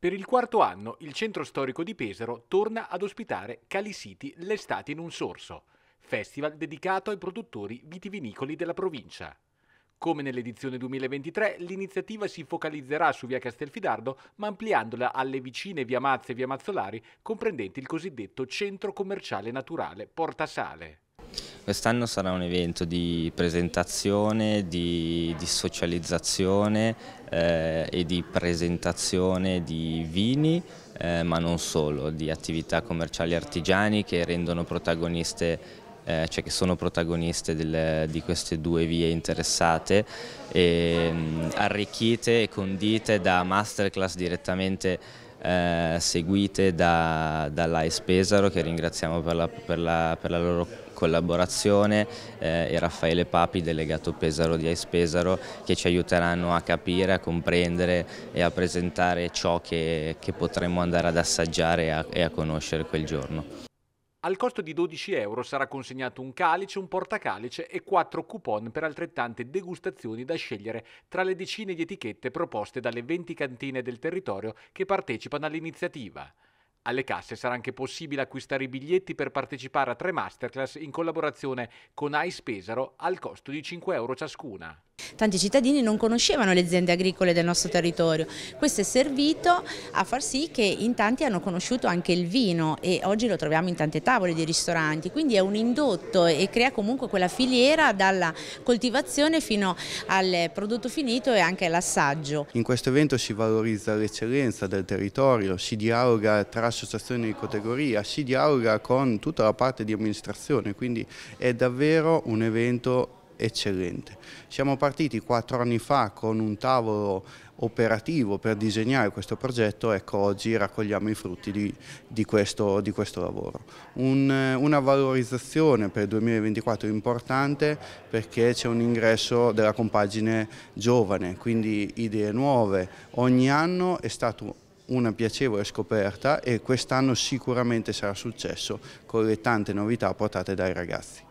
Per il quarto anno il centro storico di Pesaro torna ad ospitare Cali City l'estate in un sorso, festival dedicato ai produttori vitivinicoli della provincia. Come nell'edizione 2023, l'iniziativa si focalizzerà su via Castelfidardo, ma ampliandola alle vicine via Mazze e via Mazzolari, comprendenti il cosiddetto centro commerciale naturale Porta Sale. Quest'anno sarà un evento di presentazione, di, di socializzazione eh, e di presentazione di vini, eh, ma non solo, di attività commerciali artigiani che rendono protagoniste eh, cioè che sono protagoniste del, di queste due vie interessate, e, mm, arricchite e condite da masterclass direttamente eh, seguite da, dall'AES Pesaro che ringraziamo per la, per la, per la loro collaborazione eh, e Raffaele Papi, delegato Pesaro di AES Pesaro, che ci aiuteranno a capire, a comprendere e a presentare ciò che, che potremo andare ad assaggiare e a, e a conoscere quel giorno. Al costo di 12 euro sarà consegnato un calice, un portacalice e 4 coupon per altrettante degustazioni da scegliere tra le decine di etichette proposte dalle 20 cantine del territorio che partecipano all'iniziativa. Alle casse sarà anche possibile acquistare i biglietti per partecipare a tre masterclass in collaborazione con Ice Pesaro al costo di 5 euro ciascuna. Tanti cittadini non conoscevano le aziende agricole del nostro territorio, questo è servito a far sì che in tanti hanno conosciuto anche il vino e oggi lo troviamo in tante tavole di ristoranti, quindi è un indotto e crea comunque quella filiera dalla coltivazione fino al prodotto finito e anche all'assaggio. In questo evento si valorizza l'eccellenza del territorio, si dialoga tra associazioni di categoria, si dialoga con tutta la parte di amministrazione, quindi è davvero un evento eccellente. Siamo partiti quattro anni fa con un tavolo operativo per disegnare questo progetto, ecco oggi raccogliamo i frutti di, di, questo, di questo, lavoro. Un, una valorizzazione per il 2024 importante perché c'è un ingresso della compagine giovane, quindi idee nuove. Ogni anno è stato una piacevole scoperta e quest'anno sicuramente sarà successo con le tante novità portate dai ragazzi.